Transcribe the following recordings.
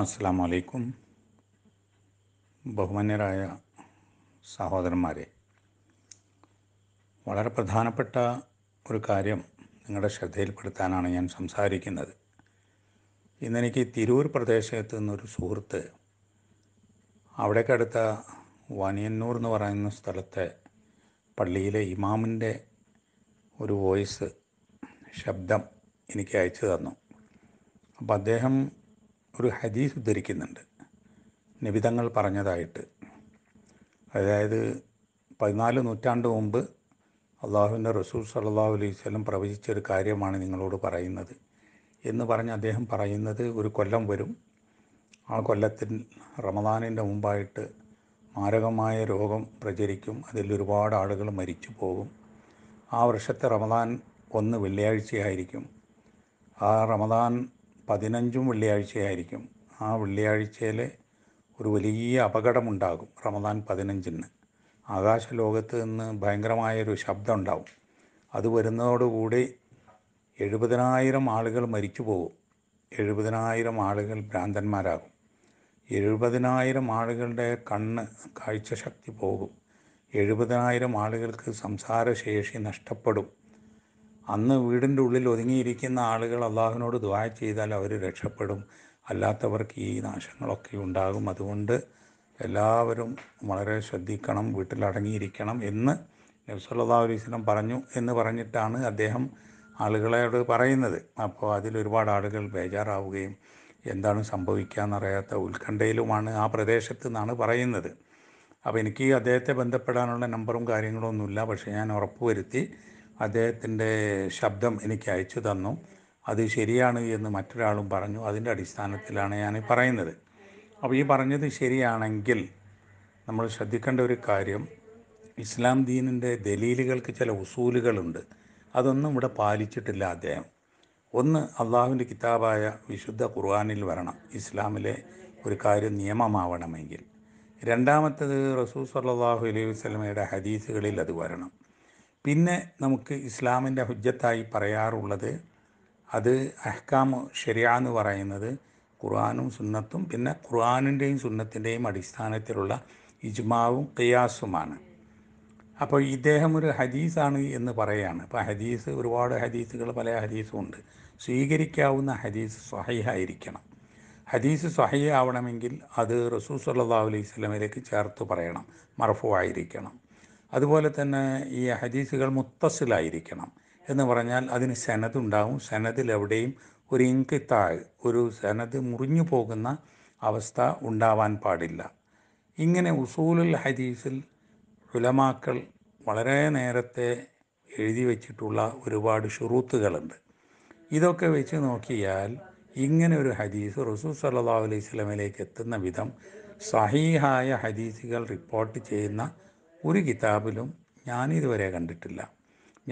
അസ്സാം വലൈക്കും ബഹുമാന്യരായ സഹോദരന്മാരെ വളരെ പ്രധാനപ്പെട്ട ഒരു കാര്യം നിങ്ങളുടെ ശ്രദ്ധയിൽപ്പെടുത്താനാണ് ഞാൻ സംസാരിക്കുന്നത് ഇന്നെനിക്ക് തിരൂർ പ്രദേശത്ത് നിന്നൊരു സുഹൃത്ത് അവിടേക്കടുത്ത വനിയന്നൂർ എന്ന് പറയുന്ന സ്ഥലത്തെ പള്ളിയിലെ ഇമാമിൻ്റെ ഒരു വോയിസ് ശബ്ദം എനിക്ക് അയച്ചു തന്നു അപ്പോൾ അദ്ദേഹം ഒരു ഹദീസ് ഉദ്ധരിക്കുന്നുണ്ട് നിബിതങ്ങൾ പറഞ്ഞതായിട്ട് അതായത് പതിനാല് നൂറ്റാണ്ട് മുമ്പ് അള്ളാഹുവിൻ്റെ റസൂൽ സല്ലാഹു അലൈഹി സ്വലം പ്രവചിച്ച ഒരു കാര്യമാണ് നിങ്ങളോട് പറയുന്നത് എന്ന് പറഞ്ഞ് അദ്ദേഹം പറയുന്നത് ഒരു കൊല്ലം വരും ആ കൊല്ലത്തിൽ റമദാനിൻ്റെ മുമ്പായിട്ട് മാരകമായ രോഗം പ്രചരിക്കും അതിൽ ഒരുപാട് ആളുകൾ മരിച്ചു പോകും ആ വർഷത്തെ റമദാൻ ഒന്ന് വെള്ളിയാഴ്ചയായിരിക്കും ആ റമദാൻ പതിനഞ്ചും വെള്ളിയാഴ്ചയായിരിക്കും ആ വെള്ളിയാഴ്ചയിൽ ഒരു വലിയ അപകടമുണ്ടാകും റമദാൻ പതിനഞ്ചിന് ആകാശലോകത്ത് നിന്ന് ഭയങ്കരമായൊരു ശബ്ദം ഉണ്ടാവും അത് വരുന്നതോടുകൂടി എഴുപതിനായിരം ആളുകൾ മരിച്ചു പോകും എഴുപതിനായിരം ആളുകൾ ഭ്രാന്തന്മാരാകും എഴുപതിനായിരം ആളുകളുടെ കണ്ണ് കാഴ്ചശക്തി പോകും എഴുപതിനായിരം ആളുകൾക്ക് സംസാരശേഷി നഷ്ടപ്പെടും അന്ന് വീടിൻ്റെ ഉള്ളിൽ ഒതുങ്ങിയിരിക്കുന്ന ആളുകൾ അള്ളാഹുവിനോട് ദ്വാ ചെയ്താൽ അവർ രക്ഷപ്പെടും അല്ലാത്തവർക്ക് ഈ നാശങ്ങളൊക്കെ ഉണ്ടാകും അതുകൊണ്ട് എല്ലാവരും വളരെ ശ്രദ്ധിക്കണം വീട്ടിലടങ്ങിയിരിക്കണം എന്ന് നബ്സല്ലാ അലൈസ്ലം പറഞ്ഞു എന്ന് പറഞ്ഞിട്ടാണ് അദ്ദേഹം ആളുകളോട് പറയുന്നത് അപ്പോൾ അതിലൊരുപാട് ആളുകൾ ബേജാറാവുകയും എന്താണ് സംഭവിക്കാന്നറിയാത്ത ഉത്കണ്ഠയിലുമാണ് ആ പ്രദേശത്ത് നിന്നാണ് പറയുന്നത് അപ്പോൾ എനിക്ക് അദ്ദേഹത്തെ ബന്ധപ്പെടാനുള്ള നമ്പറും കാര്യങ്ങളൊന്നുമില്ല പക്ഷേ ഞാൻ ഉറപ്പുവരുത്തി അദ്ദേഹത്തിൻ്റെ ശബ്ദം എനിക്ക് അയച്ചു തന്നു അത് ശരിയാണ് എന്ന് മറ്റൊരാളും പറഞ്ഞു അതിൻ്റെ അടിസ്ഥാനത്തിലാണ് ഞാൻ പറയുന്നത് അപ്പോൾ ഈ പറഞ്ഞത് ശരിയാണെങ്കിൽ നമ്മൾ ശ്രദ്ധിക്കേണ്ട ഒരു കാര്യം ഇസ്ലാം ദീനിൻ്റെ ദലീലുകൾക്ക് ചില ഉസൂലുകളുണ്ട് അതൊന്നും ഇവിടെ പാലിച്ചിട്ടില്ല അദ്ദേഹം ഒന്ന് അള്ളാഹുവിൻ്റെ കിതാബായ വിശുദ്ധ ഖുർആാനിൽ വരണം ഇസ്ലാമിലെ ഒരു കാര്യം നിയമമാവണമെങ്കിൽ രണ്ടാമത്തത് റസൂൽ സല്ലാഹു അലൈഹി വസ്ലമയുടെ ഹദീസുകളിൽ അത് വരണം പിന്നെ നമുക്ക് ഇസ്ലാമിൻ്റെ ഹുജ്ജത്തായി പറയാറുള്ളത് അത് അഹ്കാമ് ഷെരിയ എന്ന് പറയുന്നത് ഖുർആാനും സുന്നത്തും പിന്നെ ഖുർആാനിൻ്റെയും സുന്നത്തിൻ്റെയും അടിസ്ഥാനത്തിലുള്ള ഇജ്മാവും ഖിയാസുമാണ് അപ്പോൾ ഇദ്ദേഹം ഒരു ഹദീസാണ് എന്ന് പറയുകയാണ് അപ്പോൾ ഹദീസ് ഒരുപാട് ഹദീസുകൾ പല ഹദീസും ഉണ്ട് സ്വീകരിക്കാവുന്ന ഹദീസ് സ്വഹയായിരിക്കണം ഹദീസ് സ്വഹൈ ആവണമെങ്കിൽ അത് റസൂൽ സല്ലാ അലൈഹി സ്വലമിലേക്ക് ചേർത്ത് പറയണം മറഫു ആയിരിക്കണം അതുപോലെ തന്നെ ഈ ഹദീസുകൾ മുത്തസിലായിരിക്കണം എന്ന് പറഞ്ഞാൽ അതിന് സനതുണ്ടാവും സനതിൽ എവിടെയും ഒരു ഇങ്കിത്താഴ് ഒരു സനത് മുറിഞ്ഞു പോകുന്ന അവസ്ഥ ഉണ്ടാവാൻ പാടില്ല ഇങ്ങനെ ഉസൂലുൽ ഹദീസിൽ ഉലമാക്കൾ വളരെ നേരത്തെ എഴുതി വച്ചിട്ടുള്ള ഒരുപാട് ഷുറൂത്തുകളുണ്ട് ഇതൊക്കെ വെച്ച് നോക്കിയാൽ ഇങ്ങനെ ഒരു ഹദീസ് റസൂ സല്ലാ അലൈഹി സ്വലമിലേക്ക് എത്തുന്ന വിധം സഹീഹായ ഹദീസുകൾ റിപ്പോർട്ട് ചെയ്യുന്ന ഒരു കിതാബിലും ഞാനിതുവരെ കണ്ടിട്ടില്ല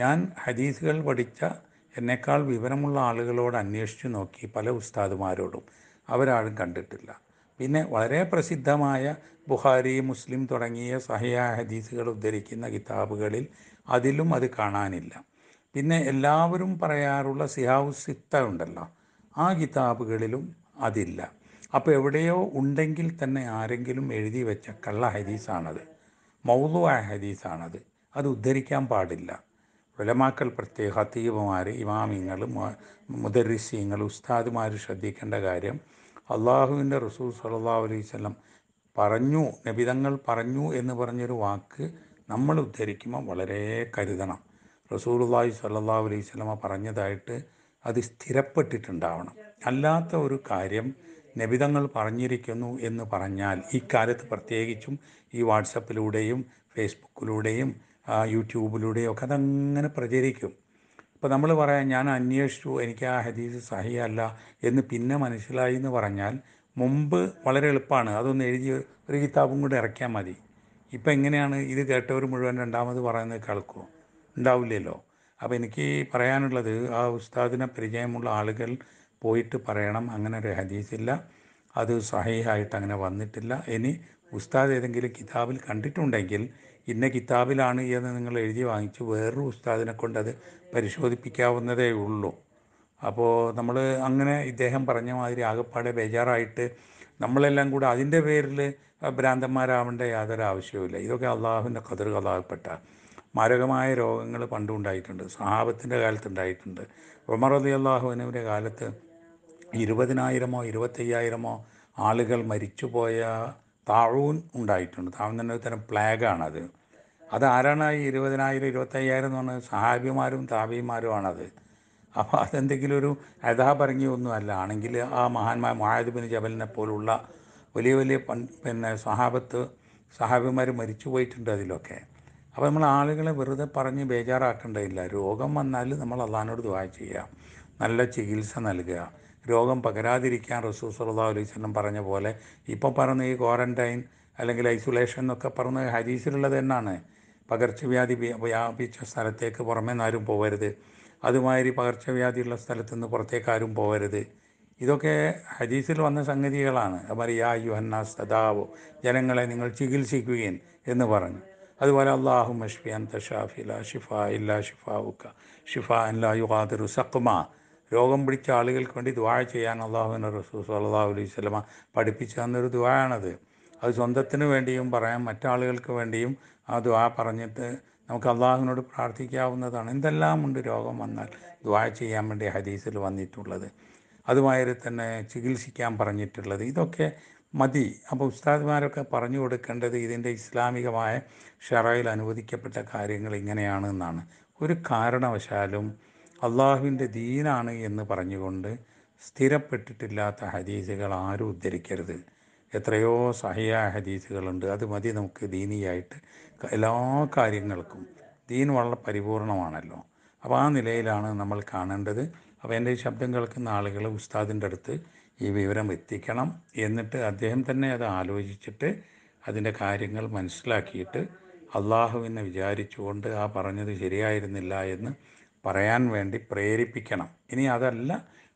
ഞാൻ ഹദീസുകൾ പഠിച്ച എന്നെക്കാൾ വിവരമുള്ള ആളുകളോട് അന്വേഷിച്ചു നോക്കി പല ഉസ്താദുമാരോടും അവരാരും കണ്ടിട്ടില്ല പിന്നെ വളരെ പ്രസിദ്ധമായ ബുഹാരി മുസ്ലിം തുടങ്ങിയ സഹയ ഹദീസുകൾ ഉദ്ധരിക്കുന്ന കിതാബുകളിൽ അതിലും അത് കാണാനില്ല പിന്നെ എല്ലാവരും പറയാറുള്ള സിഹാവു സിത്ത ഉണ്ടല്ലോ ആ കിതാബുകളിലും അതില്ല അപ്പോൾ എവിടെയോ ഉണ്ടെങ്കിൽ തന്നെ ആരെങ്കിലും എഴുതി വെച്ച കള്ള ഹദീസാണത് മൗലുവായ ഹദീസാണത് അത് ഉദ്ധരിക്കാൻ പാടില്ല ഉലമാക്കൾ പ്രത്യേക ഹത്തീബുമാർ ഇമാമിങ്ങൾ മുദരിസീങ്ങൾ ഉസ്താദുമാർ ശ്രദ്ധിക്കേണ്ട കാര്യം അള്ളാഹുവിൻ്റെ റസൂൽ സല്ലാ അലൈഹി പറഞ്ഞു നബിതങ്ങൾ പറഞ്ഞു എന്ന് പറഞ്ഞൊരു വാക്ക് നമ്മൾ ഉദ്ധരിക്കുമ്പോൾ വളരെ കരുതണം റസൂലുള്ളാഹി സല്ലാ അലൈഹി സ്വലമ പറഞ്ഞതായിട്ട് അത് സ്ഥിരപ്പെട്ടിട്ടുണ്ടാവണം അല്ലാത്ത ഒരു കാര്യം നബിതങ്ങൾ പറഞ്ഞിരിക്കുന്നു എന്ന് പറഞ്ഞാൽ ഇക്കാലത്ത് പ്രത്യേകിച്ചും ഈ വാട്സപ്പിലൂടെയും ഫേസ്ബുക്കിലൂടെയും യൂട്യൂബിലൂടെയും ഒക്കെ അതങ്ങനെ പ്രചരിക്കും ഇപ്പോൾ നമ്മൾ പറയാം ഞാൻ അന്വേഷിച്ചു എനിക്ക് ആ ഹദീസ് സഹിയല്ല എന്ന് പിന്നെ മനസ്സിലായി എന്ന് പറഞ്ഞാൽ മുമ്പ് വളരെ എളുപ്പമാണ് അതൊന്ന് എഴുതി ഒരു കിതാബും കൂടെ ഇറക്കിയാൽ മതി ഇപ്പം എങ്ങനെയാണ് ഇത് കേട്ടവർ മുഴുവൻ രണ്ടാമത് പറയുന്നത് കേൾക്കുമോ ഉണ്ടാവില്ലല്ലോ അപ്പോൾ എനിക്ക് പറയാനുള്ളത് ആ ഉസ്താദിനെ പരിചയമുള്ള ആളുകൾ പോയിട്ട് പറയണം അങ്ങനെ ഒരു ഹദീസില്ല അത് സഹീഹായിട്ട് അങ്ങനെ വന്നിട്ടില്ല ഇനി ഉസ്താദ് ഏതെങ്കിലും കിതാബിൽ കണ്ടിട്ടുണ്ടെങ്കിൽ ഇന്ന കിതാബിലാണ് എന്ന് നിങ്ങൾ എഴുതി വാങ്ങിച്ച് വേറൊരു ഉസ്താദിനെ കൊണ്ട് അത് പരിശോധിപ്പിക്കാവുന്നതേ ഉള്ളൂ അപ്പോൾ നമ്മൾ അങ്ങനെ ഇദ്ദേഹം പറഞ്ഞ മാതിരി ആകെപ്പാടെ ബേജാറായിട്ട് നമ്മളെല്ലാം കൂടെ അതിൻ്റെ പേരിൽ ഭ്രാന്തന്മാരാവേണ്ട യാതൊരു ആവശ്യവുമില്ല ഇതൊക്കെ അള്ളാഹുവിൻ്റെ കതിർ കഥാപ്പെട്ട മാരകമായ രോഗങ്ങൾ പണ്ടുണ്ടായിട്ടുണ്ട് സഹാബത്തിൻ്റെ ഉണ്ടായിട്ടുണ്ട് ഉമർ അലി അള്ളാഹുവിൻ്റെ കാലത്ത് ഇരുപതിനായിരമോ ഇരുപത്തയ്യായിരമോ ആളുകൾ മരിച്ചുപോയ താഴൂൻ ഉണ്ടായിട്ടുണ്ട് താഴ്ന്ന തന്നെ തന്നെ പ്ലാഗാണത് അത് ആരാണ് ഈ ഇരുപതിനായിരം ഇരുപത്തയ്യായിരം എന്ന് പറഞ്ഞാൽ സഹാബിമാരും താപിമാരുമാണത് അപ്പോൾ അതെന്തെങ്കിലും ഒരു യഥാപരങ്ങിയൊന്നും അല്ല ആണെങ്കിൽ ആ മഹാന്മാർ മഹാദുബിൻ ജബലിനെ പോലുള്ള വലിയ വലിയ പിന്നെ സഹാബത്ത് സഹാബിമാർ മരിച്ചു പോയിട്ടുണ്ട് അതിലൊക്കെ അപ്പോൾ നമ്മൾ ആളുകളെ വെറുതെ പറഞ്ഞ് ബേജാറാക്കേണ്ടതില്ല രോഗം വന്നാൽ നമ്മൾ അള്ളഹാനോട് ദുവാ ചെയ്യുക നല്ല ചികിത്സ നൽകുക രോഗം പകരാതിരിക്കാൻ റസൂ സുല്ലാ അലൈവല്ലം പറഞ്ഞ പോലെ ഇപ്പോൾ പറഞ്ഞ ഈ ക്വാറൻറ്റൈൻ അല്ലെങ്കിൽ ഐസൊലേഷൻ എന്നൊക്കെ പറഞ്ഞ ഹരീസിലുള്ളത് തന്നെയാണ് പകർച്ചവ്യാധി വ്യാപിച്ച സ്ഥലത്തേക്ക് പുറമേ നിന്നാരും പോകരുത് അതുമാതിരി പകർച്ചവ്യാധിയുള്ള സ്ഥലത്തു നിന്ന് പുറത്തേക്ക് ആരും പോകരുത് ഇതൊക്കെ ഹദീസിൽ വന്ന സംഗതികളാണ് അതുമാതിരി യാ യുഹന്നാസ് തദാവോ ജനങ്ങളെ നിങ്ങൾ ചികിത്സിക്കുകയൻ എന്ന് പറഞ്ഞു അതുപോലെ അള്ളാഹു മഷ്ഫി തഷാഫി ലാ ഷിഫാ ഇല്ലാ ഷിഫാ ഉക്ക ഷിഫാ അൻ ലാ യുഹാദിറു സഖ്മ രോഗം പിടിച്ച ആളുകൾക്ക് വേണ്ടി ദ്വാഴ ചെയ്യാൻ അള്ളാഹുവിന് റസൂൽ സല്ലാഹു അലൈഹി സ്വലമ പഠിപ്പിച്ചു തന്നൊരു ദ്വാഴാണത് അത് സ്വന്തത്തിന് വേണ്ടിയും പറയാം മറ്റാളുകൾക്ക് വേണ്ടിയും ആ ദ്വാ പറഞ്ഞിട്ട് നമുക്ക് അള്ളാഹുവിനോട് പ്രാർത്ഥിക്കാവുന്നതാണ് എന്തെല്ലാം ഉണ്ട് രോഗം വന്നാൽ ദ്വാ ചെയ്യാൻ വേണ്ടി ഹദീസിൽ വന്നിട്ടുള്ളത് അതുമാതിരി തന്നെ ചികിത്സിക്കാൻ പറഞ്ഞിട്ടുള്ളത് ഇതൊക്കെ മതി അപ്പോൾ ഉസ്താദ്മാരൊക്കെ പറഞ്ഞു കൊടുക്കേണ്ടത് ഇതിൻ്റെ ഇസ്ലാമികമായ ഷറയിൽ അനുവദിക്കപ്പെട്ട കാര്യങ്ങൾ ഇങ്ങനെയാണ് എന്നാണ് ഒരു കാരണവശാലും അള്ളാഹുവിൻ്റെ ദീനാണ് എന്ന് പറഞ്ഞുകൊണ്ട് സ്ഥിരപ്പെട്ടിട്ടില്ലാത്ത ഹദീസുകൾ ആരും ഉദ്ധരിക്കരുത് എത്രയോ സഹിയായ ഹദീസുകളുണ്ട് അത് മതി നമുക്ക് ദീനിയായിട്ട് എല്ലാ കാര്യങ്ങൾക്കും ദീൻ വളരെ പരിപൂർണമാണല്ലോ അപ്പോൾ ആ നിലയിലാണ് നമ്മൾ കാണേണ്ടത് അപ്പോൾ എൻ്റെ ശബ്ദം കേൾക്കുന്ന ആളുകൾ ഉസ്താദിൻ്റെ അടുത്ത് ഈ വിവരം എത്തിക്കണം എന്നിട്ട് അദ്ദേഹം തന്നെ അത് ആലോചിച്ചിട്ട് അതിൻ്റെ കാര്യങ്ങൾ മനസ്സിലാക്കിയിട്ട് അള്ളാഹുവിനെ വിചാരിച്ചുകൊണ്ട് ആ പറഞ്ഞത് ശരിയായിരുന്നില്ല എന്ന് പറയാൻ വേണ്ടി പ്രേരിപ്പിക്കണം ഇനി അതല്ല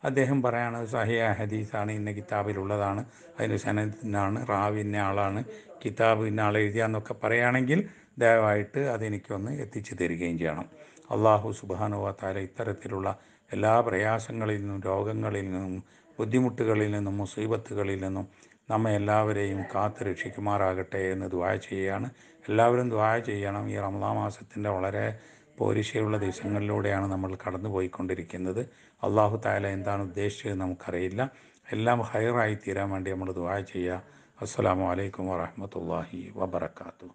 അദ്ദേഹം പറയാണ് സഹിയ ഹദീസാണ് ഇന്ന കിതാബിലുള്ളതാണ് അതിന് സനത്തിനാണ് റാവ് ഇന്ന ആളാണ് കിതാബ് ഇന്ന ആൾ എഴുതിയാന്നൊക്കെ പറയുകയാണെങ്കിൽ ദയവായിട്ട് അതെനിക്കൊന്ന് എത്തിച്ചു തരികയും ചെയ്യണം അള്ളാഹു സുബാനുവാത്താല ഇത്തരത്തിലുള്ള എല്ലാ പ്രയാസങ്ങളിൽ നിന്നും രോഗങ്ങളിൽ നിന്നും ബുദ്ധിമുട്ടുകളിൽ നിന്നും മുസീബത്തുകളിൽ നിന്നും നമ്മെ എല്ലാവരെയും കാത്തു രക്ഷിക്കുമാറാകട്ടെ എന്ന് ദ്വായ ചെയ്യുകയാണ് എല്ലാവരും ദ്വായ ചെയ്യണം ഈ റമദാ മാസത്തിൻ്റെ വളരെ പോരിശയുള്ള ദിവസങ്ങളിലൂടെയാണ് നമ്മൾ കടന്നു പോയിക്കൊണ്ടിരിക്കുന്നത് അള്ളാഹു താല എന്താണ് ഉദ്ദേശിച്ചത് നമുക്കറിയില്ല എല്ലാം ഹയറായി തീരാൻ വേണ്ടി നമ്മൾ ദുവാ ചെയ്യുക അസ്സാം വലൈക്കും വാഹമത്തല്ലാഹി വാബർക്കാത്തു